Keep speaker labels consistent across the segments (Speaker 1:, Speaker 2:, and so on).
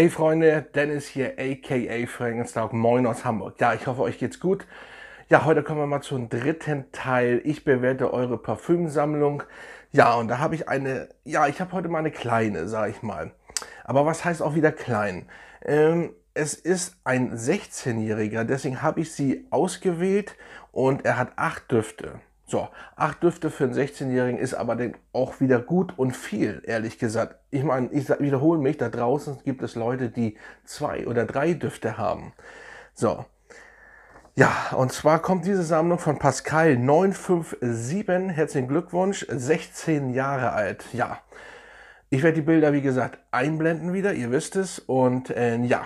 Speaker 1: Hey Freunde, Dennis hier, aka Frankenstock, moin aus Hamburg. Ja, ich hoffe, euch geht's gut. Ja, heute kommen wir mal zum dritten Teil. Ich bewerte eure Parfümsammlung. Ja, und da habe ich eine, ja, ich habe heute mal eine kleine, sag ich mal. Aber was heißt auch wieder klein? Ähm, es ist ein 16-Jähriger, deswegen habe ich sie ausgewählt und er hat acht Düfte. So, acht Düfte für einen 16-Jährigen ist aber auch wieder gut und viel, ehrlich gesagt. Ich meine, ich wiederhole mich, da draußen gibt es Leute, die zwei oder drei Düfte haben. So. Ja, und zwar kommt diese Sammlung von Pascal 957. Herzlichen Glückwunsch, 16 Jahre alt. Ja. Ich werde die Bilder, wie gesagt, einblenden wieder, ihr wisst es. Und äh, ja,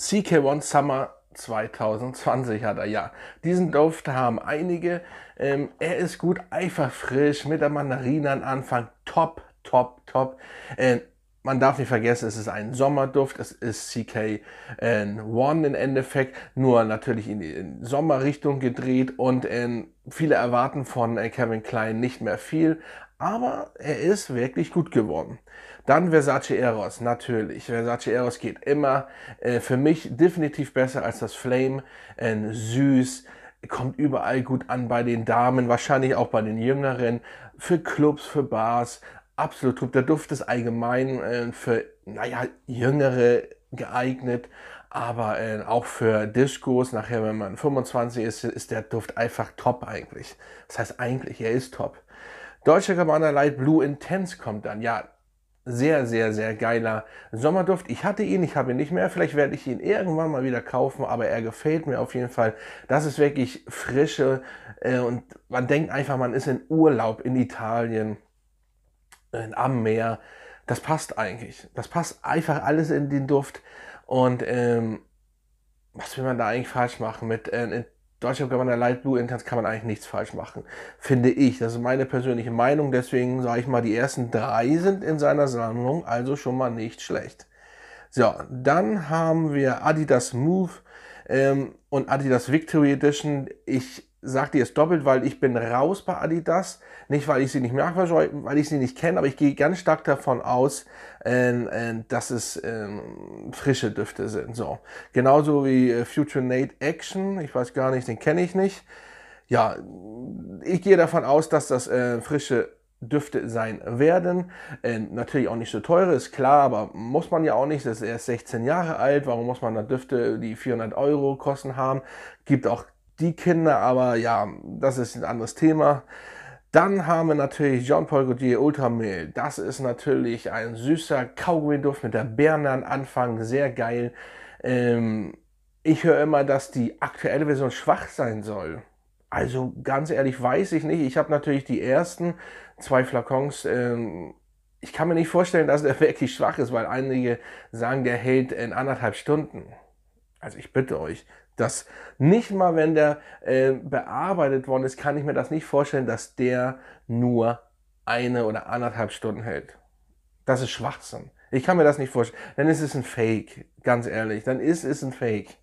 Speaker 1: CK1 Summer 2020 hat er, ja. Diesen Duft haben einige. Ähm, er ist gut, einfach frisch, mit der Mandarine an Anfang. Top, top, top. Ähm, man darf nicht vergessen, es ist ein Sommerduft, es ist CK1 ähm, im Endeffekt, nur natürlich in die Sommerrichtung gedreht und ähm, viele erwarten von äh, Kevin Klein nicht mehr viel, aber er ist wirklich gut geworden. Dann Versace Eros, natürlich. Versace Eros geht immer. Äh, für mich definitiv besser als das Flame. Äh, süß, kommt überall gut an bei den Damen, wahrscheinlich auch bei den Jüngeren. Für Clubs, für Bars, absolut top. Der Duft ist allgemein äh, für, naja, Jüngere geeignet aber äh, auch für Discos, nachher wenn man 25 ist, ist der Duft einfach top eigentlich. Das heißt eigentlich, er ist top. Deutsche Cabana Light Blue Intense kommt dann. Ja, sehr, sehr, sehr geiler Sommerduft. Ich hatte ihn, ich habe ihn nicht mehr. Vielleicht werde ich ihn irgendwann mal wieder kaufen, aber er gefällt mir auf jeden Fall. Das ist wirklich frische äh, und man denkt einfach, man ist in Urlaub in Italien, in, äh, am Meer. Das passt eigentlich. Das passt einfach alles in den Duft. Und ähm, was will man da eigentlich falsch machen mit äh, Deutschland Governor Light Blue Interns kann man eigentlich nichts falsch machen, finde ich. Das ist meine persönliche Meinung. Deswegen sage ich mal, die ersten drei sind in seiner Sammlung, also schon mal nicht schlecht. So, dann haben wir Adidas Move ähm, und Adidas Victory Edition. Ich sag dir es doppelt, weil ich bin raus bei Adidas. Nicht, weil ich sie nicht mag, weil ich sie nicht kenne, aber ich gehe ganz stark davon aus, äh, äh, dass es äh, frische Düfte sind. So. Genauso wie äh, Future Nate Action. Ich weiß gar nicht, den kenne ich nicht. Ja, ich gehe davon aus, dass das äh, frische Düfte sein werden. Äh, natürlich auch nicht so teure, ist klar, aber muss man ja auch nicht. Das ist erst 16 Jahre alt. Warum muss man da Düfte, die 400 Euro kosten haben? Gibt auch die Kinder, aber ja, das ist ein anderes Thema. Dann haben wir natürlich John Paul Gaultier Ultramehl. Das ist natürlich ein süßer Kaugummi-Duft mit der Birne am Anfang, sehr geil. Ähm, ich höre immer, dass die aktuelle Version schwach sein soll. Also ganz ehrlich, weiß ich nicht. Ich habe natürlich die ersten zwei Flakons. Ähm, ich kann mir nicht vorstellen, dass der wirklich schwach ist, weil einige sagen, der hält in anderthalb Stunden. Also ich bitte euch, das nicht mal, wenn der äh, bearbeitet worden ist, kann ich mir das nicht vorstellen, dass der nur eine oder anderthalb Stunden hält. Das ist Schwachsinn. Ich kann mir das nicht vorstellen. Dann ist es ein Fake, ganz ehrlich. Dann ist es ein Fake.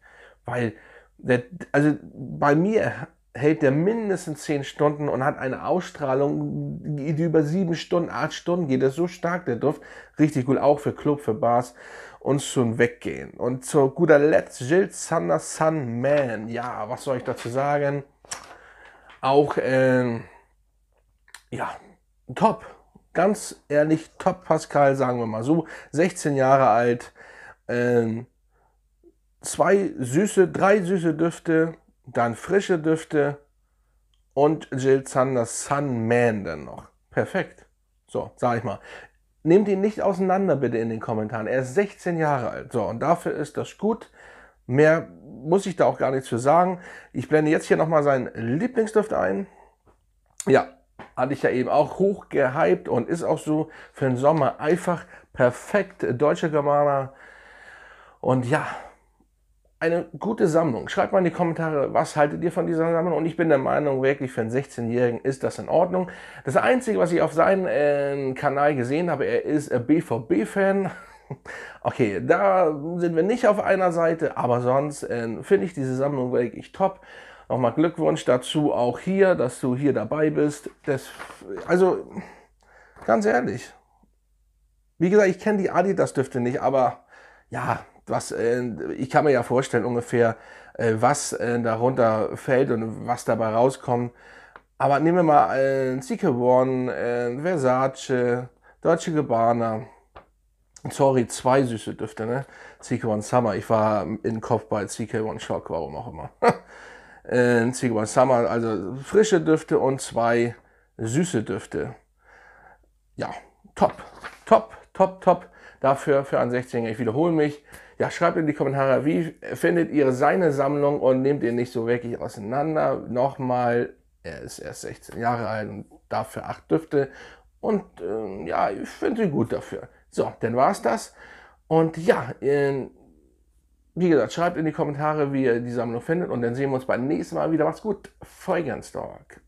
Speaker 1: Weil, der, also bei mir hält der mindestens zehn Stunden und hat eine Ausstrahlung, die über sieben Stunden, acht Stunden geht. Das ist so stark, der Duft. Richtig gut, auch für Club, für Bars und schon weggehen. Und zu guter Letzt Jill Sander Sun Man. Ja, was soll ich dazu sagen? Auch, äh, ja, top. Ganz ehrlich, top Pascal, sagen wir mal so. 16 Jahre alt. Äh, zwei süße, drei süße Düfte, dann frische Düfte und Jill Sander Sun Man dann noch. Perfekt. So, sag ich mal. Nehmt ihn nicht auseinander bitte in den Kommentaren. Er ist 16 Jahre alt. So, und dafür ist das gut. Mehr muss ich da auch gar nichts für sagen. Ich blende jetzt hier nochmal seinen Lieblingsduft ein. Ja, hatte ich ja eben auch hoch gehypt und ist auch so für den Sommer einfach perfekt. Deutsche Germana. Und ja, eine gute Sammlung. Schreibt mal in die Kommentare, was haltet ihr von dieser Sammlung? Und ich bin der Meinung, wirklich für einen 16-Jährigen ist das in Ordnung. Das Einzige, was ich auf seinem äh, Kanal gesehen habe, er ist äh, BVB-Fan. Okay, da sind wir nicht auf einer Seite, aber sonst äh, finde ich diese Sammlung wirklich top. Nochmal Glückwunsch dazu auch hier, dass du hier dabei bist. Das, also, ganz ehrlich. Wie gesagt, ich kenne die Adidas-Düfte nicht, aber ja, was, äh, ich kann mir ja vorstellen ungefähr, äh, was äh, darunter fällt und was dabei rauskommt. Aber nehmen wir mal äh, One, Versace, Deutsche Gabbana. Sorry, zwei süße Düfte, ne? CK One Summer. Ich war in Kopf bei CK One Shock, warum auch immer. äh, CK One Summer, also frische Düfte und zwei süße Düfte. Ja, top. Top, top, top dafür für einen 16 er Ich wiederhole mich. Ja, schreibt in die Kommentare, wie findet ihr seine Sammlung und nehmt ihr nicht so wirklich auseinander. Nochmal, er ist erst 16 Jahre alt und dafür acht Düfte. Und ähm, ja, ich finde ihn gut dafür. So, dann war es das. Und ja, in, ähm, wie gesagt, schreibt in die Kommentare, wie ihr die Sammlung findet. Und dann sehen wir uns beim nächsten Mal wieder. Macht's gut. Feuergern Talk.